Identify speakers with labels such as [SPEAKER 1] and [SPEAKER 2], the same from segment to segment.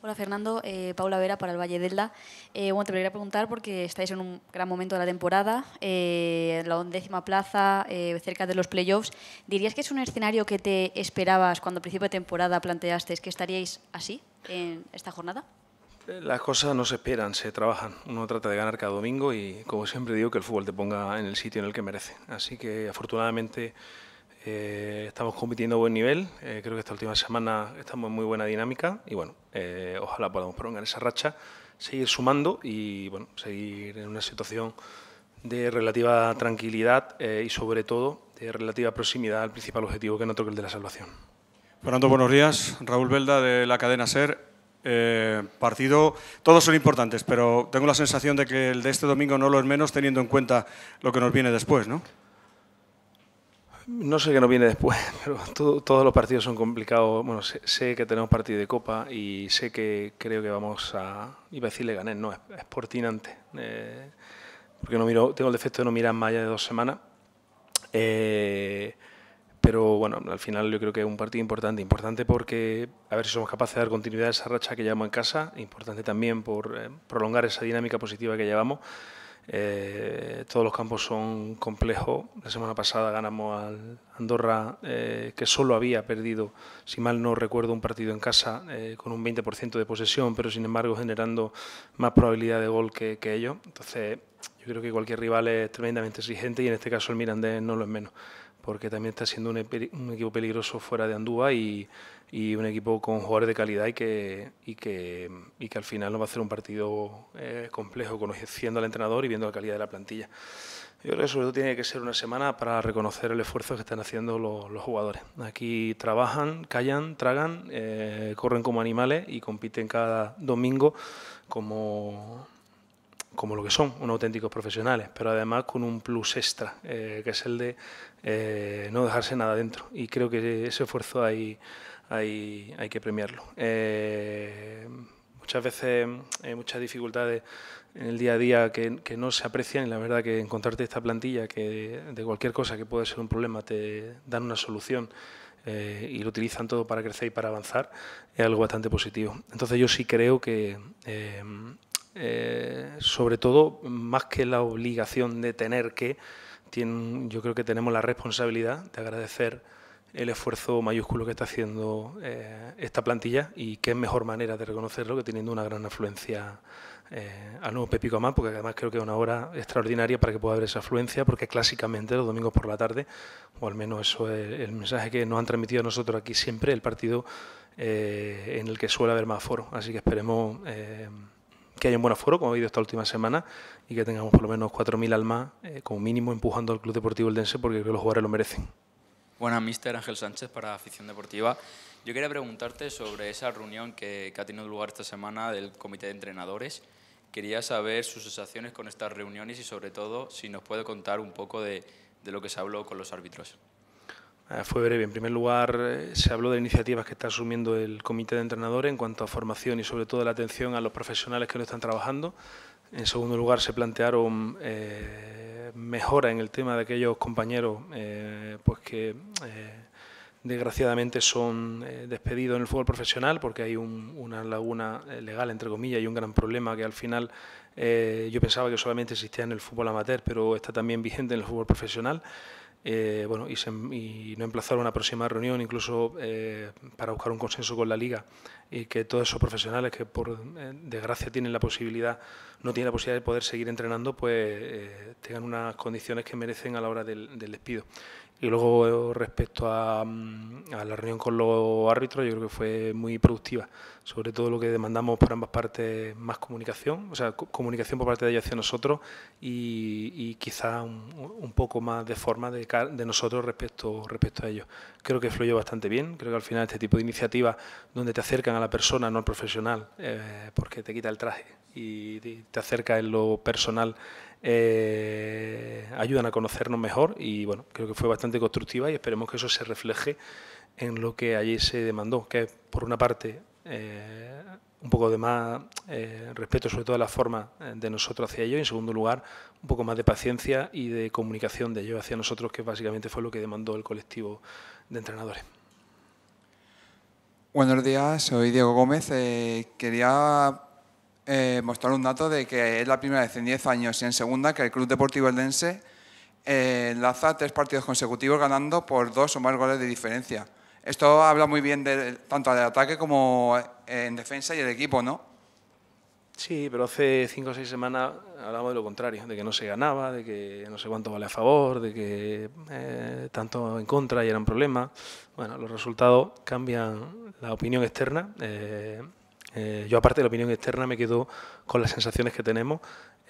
[SPEAKER 1] Hola Fernando, eh, Paula Vera para el Valle Delda. Eh, bueno, te quería preguntar porque estáis en un gran momento de la temporada, en eh, la undécima plaza, eh, cerca de los playoffs. ¿Dirías que es un escenario que te esperabas cuando a principio de temporada planteaste que estaríais así en esta jornada? Las cosas no se esperan, se trabajan. Uno trata de ganar cada domingo y, como siempre digo, que el fútbol te ponga en el sitio en el que merece. Así que, afortunadamente, eh, estamos compitiendo a buen nivel, eh, creo que esta última semana estamos en muy buena dinámica y bueno, eh, ojalá podamos prolongar esa racha, seguir sumando y bueno, seguir en una situación de relativa tranquilidad y sobre todo de relativa proximidad al principal objetivo que no toque el de la salvación. Fernando, buenos días. Raúl Belda de la cadena SER. partido, todos son importantes, pero tengo la sensación de que el de este domingo no lo es menos teniendo en cuenta lo que nos viene después, ¿no? No sé qué nos viene después, pero todos los partidos son complicados. Bueno, sé, que tenemos partido de Copa y sé que creo que vamos a... Iba a decirle gané, no, es, es portinante. Eh, porque no miro, tengo el defecto de no mirar más allá de dos semanas. Eh, pero bueno, al final yo creo que es un partido importante. Importante porque a ver si somos capaces de dar continuidad a esa racha que llevamos en casa. Importante también por eh, prolongar esa dinámica positiva que llevamos. Eh, todos los campos son complejos. La semana pasada ganamos al Andorra, eh, que solo había perdido, si mal no recuerdo, un partido en casa eh, con un 20% de posesión, pero sin embargo generando más probabilidad de gol que, que ellos. Entonces, yo creo que cualquier rival es tremendamente exigente y en este caso el Mirandés no lo es menos porque también está siendo un, equipo peligroso fuera de Andúa y, un equipo con jugadores de calidad y que, al final nos va a hacer un partido eh, complejo, conociendo al entrenador y viendo la calidad de la plantilla. Yo creo que sobre todo tiene que ser una semana para reconocer el esfuerzo que están haciendo los, jugadores. Aquí trabajan, callan, tragan, eh, corren como animales y compiten cada domingo como, como lo que son, unos auténticos profesionales, pero además con un plus extra, eh, que es el de eh, no dejarse nada dentro. Y creo que ese esfuerzo hay, hay, hay que premiarlo. Eh, muchas veces hay muchas dificultades en el día a día que, no se aprecian y la verdad que encontrarte esta plantilla que de cualquier cosa que puede ser un problema te dan una solución. y lo utilizan todo para crecer y para avanzar, es algo bastante positivo. Entonces yo sí creo que eh, sobre todo más que la obligación de tener que, yo creo que tenemos la responsabilidad de agradecer el esfuerzo mayúsculo que está haciendo eh, esta plantilla y qué mejor manera de reconocerlo que teniendo una gran afluencia eh, al nuevo Pepico Amán, porque además creo que es una hora extraordinaria para que pueda haber esa afluencia, porque clásicamente los domingos por la tarde, o al menos eso es el mensaje que nos han transmitido a nosotros aquí siempre, el partido eh, en el que suele haber más foro. Así que esperemos que haya un buen aforo, como ha habido esta última semana, y que tengamos por lo menos 4.000 almas eh, como mínimo empujando al Club Deportivo Eldense porque creo que los jugadores lo merecen. Buenas, mister Ángel Sánchez para Afición Deportiva. Yo quería preguntarte sobre esa reunión que, ha tenido lugar esta semana del Comité de Entrenadores. Quería saber sus sensaciones con estas reuniones y sobre todo si nos puede contar un poco de lo que se habló con los árbitros. Ah, fue breve. En primer lugar, eh, se habló de iniciativas que está asumiendo el Comité de Entrenadores en cuanto a formación y sobre todo la atención a los profesionales que no están trabajando. En segundo lugar, se plantearon eh, mejoras en el tema de aquellos compañeros eh, pues que desgraciadamente son despedidos en el fútbol profesional porque hay una laguna legal, entre comillas, y un gran problema que al final yo pensaba que solamente existía en el fútbol amateur, pero está también vigente en el fútbol profesional. Eh, bueno, y, em, no emplazar una próxima reunión, incluso eh, para buscar un consenso con la Liga y que todos esos profesionales que por eh, desgracia tienen la posibilidad, no tienen la posibilidad de poder seguir entrenando, pues tengan unas condiciones que merecen a la hora del despido. Y luego respecto mm, a, la reunión con los árbitros, yo creo que fue muy productiva. Sobre todo lo que demandamos por ambas partes, más comunicación, o sea, comunicación por parte de ellos hacia nosotros y, y quizá un, poco más de forma de, nosotros respecto, respecto a ellos. Creo que fluyó bastante bien. Creo que al final este tipo de iniciativas donde te acercan a la persona, no al profesional, eh, porque te quita el traje y te acerca en lo personal eh, ayudan a conocernos mejor y bueno, creo que fue bastante constructiva y esperemos que eso se refleje en lo que allí se demandó, que es por una parte eh, un poco de más eh, respeto sobre todo a la forma de nosotros hacia ellos y en segundo lugar un poco más de paciencia y de comunicación de ellos hacia nosotros, que básicamente fue lo que demandó el colectivo de entrenadores. Buenos días, soy Diego Gómez. quería eh, mostrar un dato de que es la primera vez en 10 años y en segunda que el Club Deportivo Eldense eh, enlaza tres partidos consecutivos ganando por dos o más goles de diferencia. Esto habla muy bien de, tanto del ataque como eh, en defensa y el equipo, ¿no? Sí, pero hace cinco o seis semanas hablamos de lo contrario, de que no se ganaba, de que no sé cuánto vale a favor, de que eh, tanto en contra y era un problema Bueno, los resultados cambian la opinión externa. Eh, eh, yo, aparte de la opinión externa, me quedo con las sensaciones que tenemos,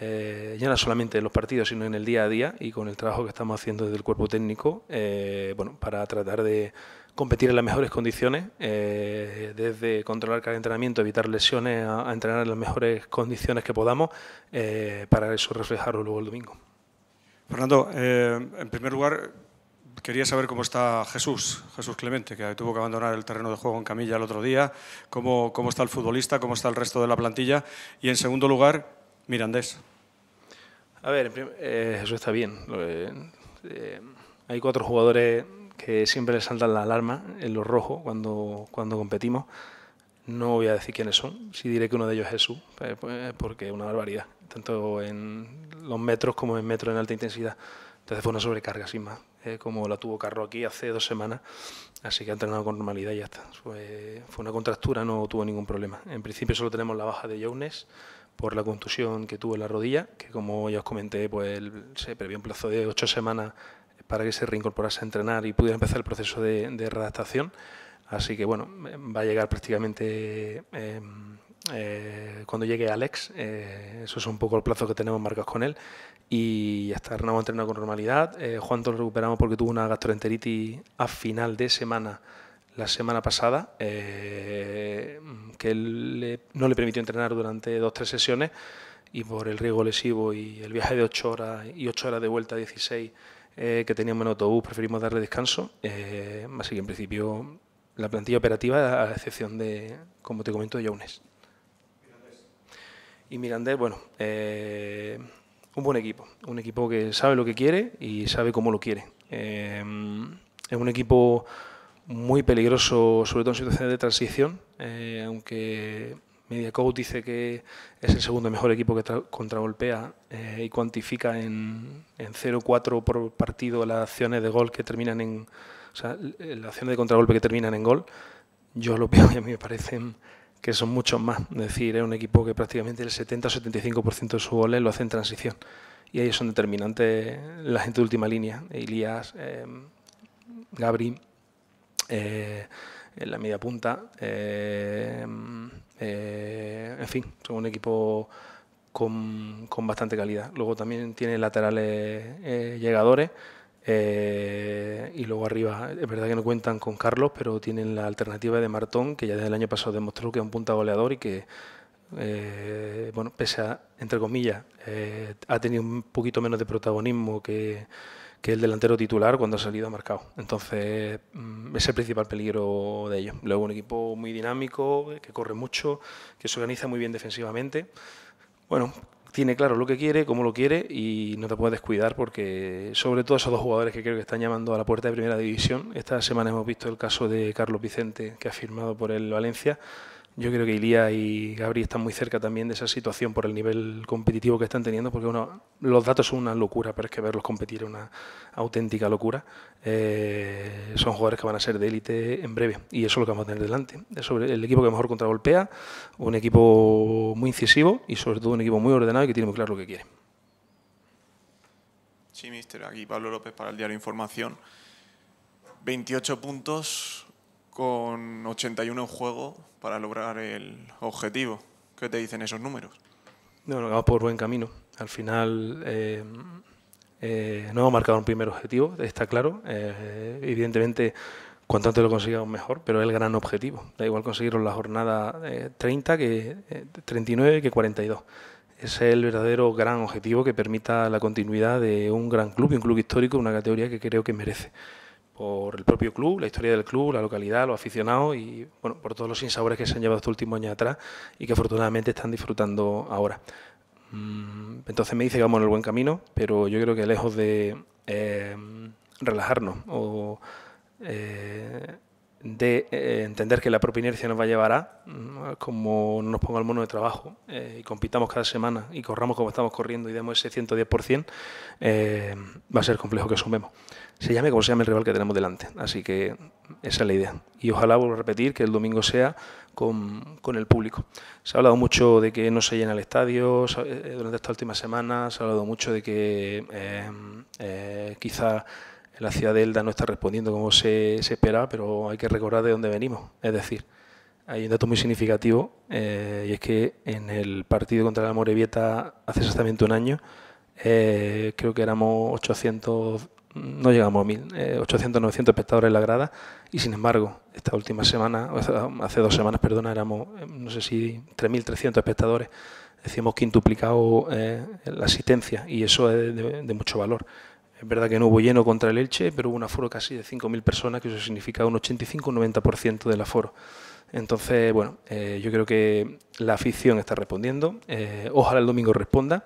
[SPEAKER 1] eh, ya no solamente en los partidos, sino en el día a día y con el trabajo que estamos haciendo desde el cuerpo técnico eh, bueno, para tratar de competir en las mejores condiciones, desde controlar cada entrenamiento, evitar lesiones, a, a, entrenar en las mejores condiciones que podamos, para eso reflejarlo luego el domingo. Fernando, en primer lugar, quería saber cómo está Jesús, Jesús Clemente, que tuvo que abandonar el terreno de juego en camilla el otro día, cómo, cómo está el futbolista, cómo está el resto de la plantilla y, en segundo lugar, Mirandés. A ver, eh, Jesús está bien. Eh, eh, hay cuatro jugadores que siempre le saltan la alarma en lo rojo cuando, cuando competimos. No voy a decir quiénes son, sí diré que uno de ellos es Jesús, pues, porque es una barbaridad, tanto en los metros como en metros en alta intensidad. Entonces fue una sobrecarga, sin más. Eh, como la tuvo Carro aquí hace dos semanas, así que ha entrenado con normalidad y ya está. Fue, una contractura, no tuvo ningún problema. En principio solo tenemos la baja de Younes por la contusión que tuvo en la rodilla, que como ya os comenté, pues se previó un plazo de ocho semanas para que se reincorporase a entrenar y pudiera empezar el proceso de, redactación. Así que bueno, va a llegar prácticamente em, eh, cuando llegue Alex. Eh, eso es un poco el plazo que tenemos marcado con él y ya está, Renamo entrena con normalidad. Eh, Juan lo recuperamos porque tuvo una gastroenteritis a final de semana, la semana pasada, eh, que no le permitió entrenar durante dos o tres sesiones y por el riesgo lesivo y el viaje de 8 horas y 8 horas de vuelta a 16 eh, que teníamos en autobús, preferimos darle descanso. Eh, así que en principio la plantilla operativa, a la excepción de, como te comento, de Younes. Y Mirandés, bueno, un buen equipo, un equipo que sabe lo que quiere y sabe cómo lo quiere. Em, es un equipo muy peligroso, sobre todo en situaciones de transición, eh, aunque Mediacoach dice que es el segundo mejor equipo que contragolpea eh, y cuantifica en, en 4 por partido las acciones de gol que terminan en, o sea, de contragolpe que terminan en gol. Yo lo veo y a mí me parecen que son muchos más. Es decir, es un equipo que prácticamente el 70-75% de sus goles lo hace en transición. Y ahí son determinantes la gente de última línea, Elías, eh, Gabri, eh, en la media punta, eh, en fin, son un equipo con, con, bastante calidad. Luego también tiene laterales llegadores eh, y luego arriba, es verdad que no cuentan con Carlos, pero tienen la alternativa de Martón, que ya desde el año pasado demostró que es un punta goleador y que, eh, bueno, pese a, entre comillas, eh, ha tenido un poquito menos de protagonismo que, que el delantero titular cuando ha salido marcado. Entonces, mm, es el principal peligro de ellos. Luego, un equipo muy dinámico, que corre mucho, que se organiza muy bien defensivamente. Bueno, tiene claro lo que quiere, cómo lo quiere y no te puedes descuidar porque sobre todo esos dos jugadores que creo que están llamando a la puerta de primera división. Esta semana hemos visto el caso de Carlos Vicente que ha firmado por el Valencia yo creo que Ilia y Gabri están muy cerca también de esa situación por el nivel competitivo que están teniendo, porque los datos son una locura, pero es que verlos competir es una auténtica locura. Eh, son jugadores que van a ser de élite en breve, y eso es lo que vamos a tener delante. Es el equipo que mejor contragolpea, un equipo muy incisivo y sobre todo un equipo muy ordenado y que tiene muy claro lo que quiere. Sí, mister. Aquí Pablo López para el diario Información. 28 puntos, con 81 en juego para lograr el objetivo. ¿Qué te dicen esos números? No, no, vamos por buen camino. Al final eh, eh, no hemos marcado un primer objetivo, está claro. Eh, evidentemente, cuanto antes lo consigamos mejor, pero es el gran objetivo. Da igual conseguirlo en la jornada 30 que 39 que 42. Ese es el verdadero gran objetivo que permita la continuidad de un gran club un club histórico, una categoría que creo que merece por el propio club, la historia del club, la localidad, los aficionados y bueno, por todos los insabores que se han llevado estos últimos años atrás y que afortunadamente están disfrutando ahora. Mm, entonces me dice que vamos en el buen camino, pero yo creo que lejos de eh, relajarnos o eh, de eh, entender que la propia inercia nos va a llevar a, mm, como nos ponga el mono de trabajo, eh, y compitamos cada semana y corramos como estamos corriendo y demos ese 110%, eh, va a ser complejo que sumemos. Se llame como se llame el rival que tenemos delante. Así que esa es la idea. Y ojalá, vuelvo a repetir, que el domingo sea con, el público. Se ha hablado mucho de que no se llena el estadio durante esta últimas semana. se ha hablado mucho de que quizá la ciudad de Elda no está respondiendo como se, se esperaba, pero hay que recordar de dónde venimos. Es decir, hay un dato muy significativo eh, y es que en el partido contra la Morevieta hace exactamente un año, eh, creo que éramos 800, no llegamos a 1000, 800, 900 espectadores en la grada y sin embargo, esta última semana, hace dos semanas, perdona, éramos, eh, no sé si 3.300 espectadores. decimos quintuplicado la asistencia y eso es de, de mucho valor. Es verdad que no hubo lleno contra el Elche, pero hubo un aforo casi de 5.000 personas, que eso significa un 85-90% del aforo. Entonces, bueno, eh, yo creo que la afición está respondiendo. Eh, ojalá el domingo responda.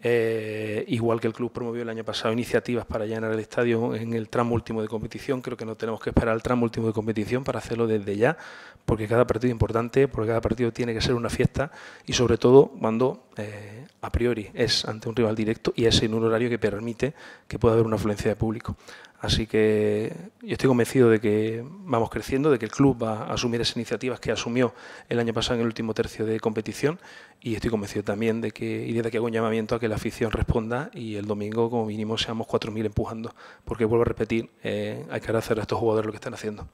[SPEAKER 1] Eh, igual que el club promovió el año pasado iniciativas para llenar el estadio en el tramo último de competición, creo que no tenemos que esperar al tramo último de competición para hacerlo desde ya, porque cada partido es importante, porque cada partido tiene que ser una fiesta y sobre todo cuando eh, a priori es ante un rival directo y es en un horario que permite que pueda haber una afluencia de público. Así que yo estoy convencido de que vamos creciendo, de que el club va a asumir esas iniciativas que asumió el año pasado en el último tercio de competición y estoy convencido también de que, y desde que hago un llamamiento a que la afición responda y el domingo como mínimo seamos 4.000 empujando, porque vuelvo a repetir, eh, hay que agradecer a estos jugadores lo que están haciendo.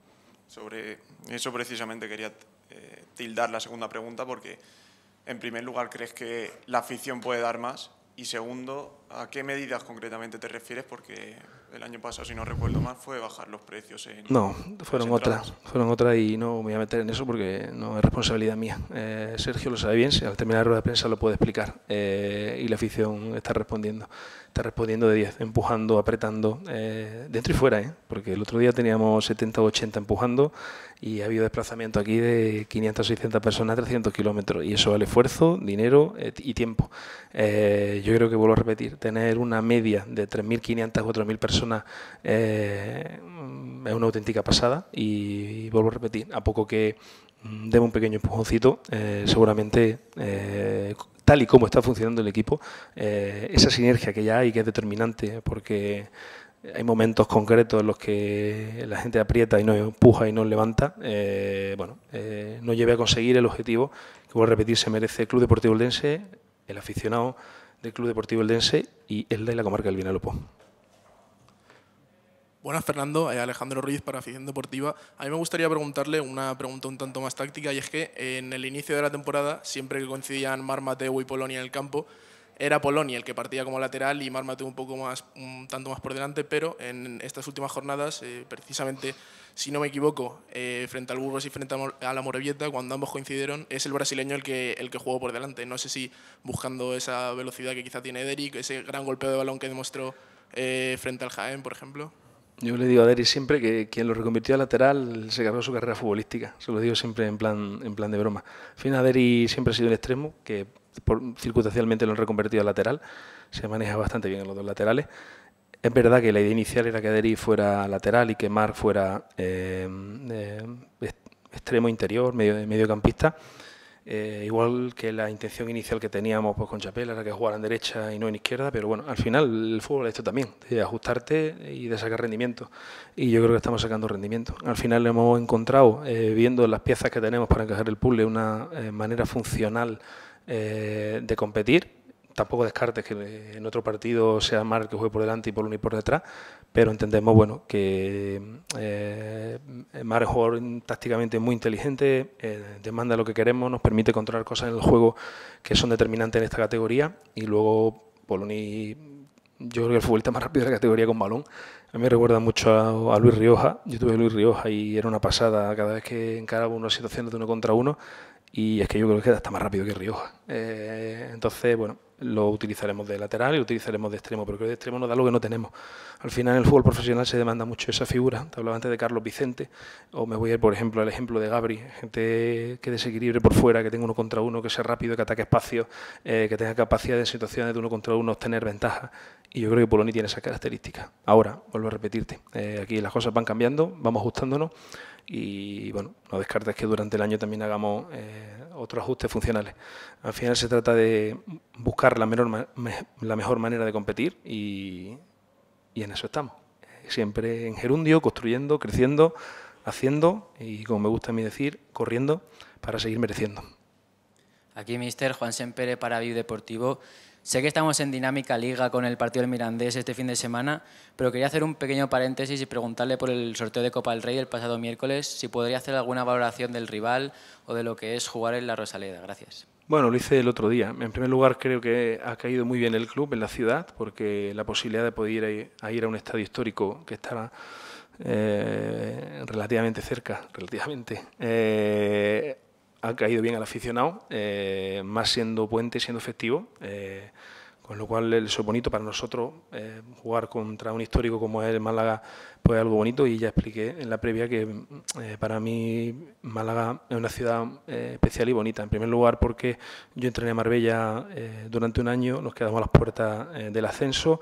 [SPEAKER 1] Sobre eso precisamente quería eh, tildar la segunda pregunta porque en primer lugar crees que la afición puede dar más y segundo ¿A qué medidas concretamente te refieres? Porque el año pasado, si no recuerdo mal, fue bajar los precios. En no, fueron otras. Fueron otras y no me voy a meter en eso porque no es responsabilidad mía. Eh, Sergio lo sabe bien, si al terminar la rueda de prensa lo puede explicar. Eh, y la afición está respondiendo. Está respondiendo de 10, empujando, apretando, eh, dentro y fuera, ¿eh? porque el otro día teníamos 70 o 80 empujando y ha habido desplazamiento aquí de 500 o 600 personas, a 300 kilómetros. Y eso vale esfuerzo, dinero y tiempo. yo creo que vuelvo a repetir tener una media de 3.500 o 4.000 personas eh, es una auténtica pasada y, vuelvo a repetir, a poco que mm, demos un pequeño empujoncito, eh, seguramente eh, tal y como está funcionando el equipo, esa sinergia que ya hay, que es determinante, porque hay momentos concretos en los que la gente aprieta y no empuja y no levanta, bueno, no lleve a conseguir el objetivo que, vuelvo a repetir, se merece el Club Deportivo el aficionado, del Club Deportivo Eldense y el de la comarca del Vinalopó. Buenas, Fernando. Eh, Alejandro Ruiz para Afición Deportiva. A mí me gustaría preguntarle una pregunta un tanto más táctica y es que en el inicio de la temporada, siempre que coincidían Mar Mateo y Polonia en el campo, era Polonia el que partía como lateral y Marmate un poco más, un tanto más por delante, pero en estas últimas jornadas, eh, precisamente, si no me equivoco, eh, frente al Burgos y frente a la Morevieta, cuando ambos coincidieron, es el brasileño el que, el que jugó por delante. No sé si buscando esa velocidad que quizá tiene Derek, ese gran golpe de balón que demostró eh, frente al Jaén, por ejemplo. Yo le digo a Derek siempre que quien lo reconvirtió a lateral se cargó su carrera futbolística. Se lo digo siempre en plan, en plan de broma. Al final, Derek siempre ha sido el extremo que circunstancialmente lo han reconvertido a lateral, se maneja bastante bien en los dos laterales. Es verdad que la idea inicial era que Aderi fuera lateral y que Mar fuera eh, eh, extremo interior, medio, mediocampista. Eh, igual que la intención inicial que teníamos pues, con Chapela era que jugaran derecha y no en izquierda, pero bueno, al final el fútbol es esto también, de ajustarte y de sacar rendimiento. Y yo creo que estamos sacando rendimiento. Al final hemos encontrado, viendo las piezas que tenemos para encajar el puzzle, una manera funcional eh, de competir. Tampoco descartes que en otro partido sea Mar que juegue por delante y por por detrás, pero entendemos bueno, que eh, Mar es un jugador tácticamente muy inteligente, eh, demanda lo que queremos, nos permite controlar cosas en el juego que son determinantes en esta categoría y luego Poloni yo creo que el futbolista más rápido de la categoría con balón. A mí me recuerda mucho a, a Luis Rioja. Yo tuve a Luis Rioja y era una pasada. Cada vez que encaraba una situación de uno contra uno, y es que yo creo que está más rápido que Rioja. Eh, entonces, bueno, lo utilizaremos de lateral y utilizaremos de extremo, pero creo que de extremo nos da lo que no tenemos. Al final en el fútbol profesional se demanda mucho esa figura. Te hablaba antes de Carlos Vicente, o me voy a ir, por ejemplo, al ejemplo de Gabri, gente que desequilibre por fuera, que tenga uno contra uno, que sea rápido, que ataque espacio, eh, que tenga capacidad en situaciones de uno contra uno obtener ventaja. Y yo creo que Poloni tiene esa característica, Ahora, vuelvo a repetirte, eh, aquí las cosas van cambiando, vamos ajustándonos y bueno, no descartes que durante el año también hagamos eh, otros ajustes funcionales. Al final se trata de buscar la, la mejor manera de competir y, y en eso estamos. Siempre en gerundio, construyendo, creciendo, haciendo y, como me gusta a mí decir, corriendo para seguir mereciendo. Aquí, mister Juan Sempere para Bio Deportivo. Sé que estamos en dinámica liga con el partido del Mirandés este fin de semana, pero quería hacer un pequeño paréntesis y preguntarle por el sorteo de Copa del Rey el pasado miércoles, si podría hacer alguna valoración del rival o de lo que es jugar en la Rosaleda. Gracias. Bueno, lo hice el otro día. En primer lugar, creo que ha caído muy bien el club en la ciudad, porque la posibilidad de poder ir a, un estadio histórico que estaba eh, relativamente cerca, relativamente, eh, ha caído bien al aficionado, eh, más siendo puente, siendo efectivo. Eh, con lo cual eso es bonito para nosotros, eh, jugar contra un histórico como es el Málaga, pues es algo bonito y ya expliqué en la previa que para mí Málaga es una ciudad especial y bonita. En primer lugar porque yo entrené a Marbella durante un año, nos quedamos a las puertas del ascenso,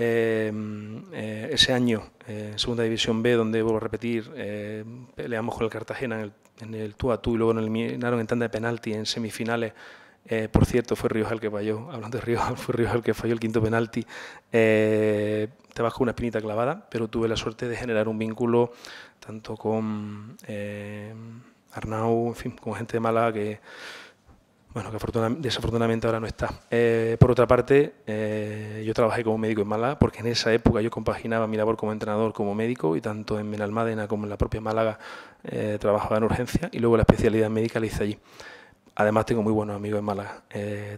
[SPEAKER 1] Em, eh, ese año, eh, en Segunda División B, donde vuelvo a repetir, eh, peleamos con el Cartagena en el, en tú a tú y luego nos eliminaron en tanda de penalti en semifinales. por cierto, fue Ríos el que falló, hablando de Ríos, fue Ríos que falló el quinto penalti. te vas con una espinita clavada, pero tuve la suerte de generar un vínculo tanto con Arnau, en fin, con gente de Málaga que bueno, que desafortunadamente ahora no está. Eh, por otra parte, eh, yo trabajé como médico en Málaga, porque en esa época yo compaginaba mi labor como entrenador, como médico, y tanto en Benalmádena como en la propia Málaga eh, trabajaba en urgencia, y luego la especialidad médica la hice allí. Además tengo muy buenos amigos en Málaga,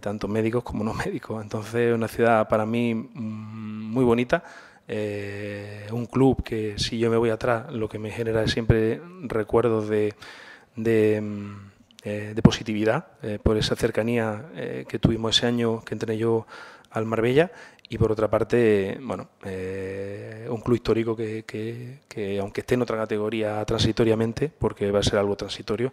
[SPEAKER 1] tanto médicos como no médicos. Entonces una ciudad para mí mm, muy bonita, un club que si yo me voy atrás lo que me genera es siempre recuerdos de mm, eh, de positividad eh, por esa cercanía eh, que tuvimos ese año que entrené yo al Marbella y por otra parte, bueno, un club histórico que, que, aunque esté en otra categoría transitoriamente, porque va a ser algo transitorio,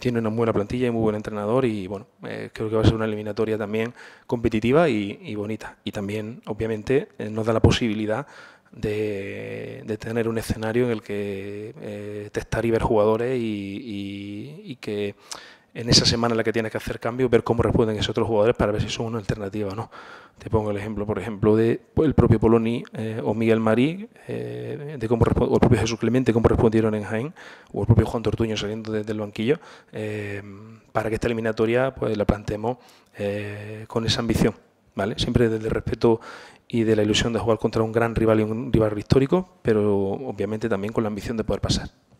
[SPEAKER 1] tiene una muy buena plantilla y muy buen entrenador y bueno, creo que va a ser una eliminatoria también competitiva y, y bonita. Y también, obviamente, nos da la posibilidad de, tener un escenario en el que eh, testar y ver jugadores y, que en esa semana en la que tienes que hacer cambio ver cómo responden esos otros jugadores para ver si son una alternativa no. Te pongo el ejemplo, por ejemplo, de el propio Poloni eh, o Miguel Marí, eh, de cómo o el propio Jesús Clemente, cómo respondieron en Jaén, o el propio Juan Tortuño saliendo desde el banquillo, para que esta eliminatoria pues, la planteemos con esa ambición. ¿vale? Siempre desde el respeto y de la ilusión de jugar contra un gran rival y un rival histórico, pero obviamente también con la ambición de poder pasar.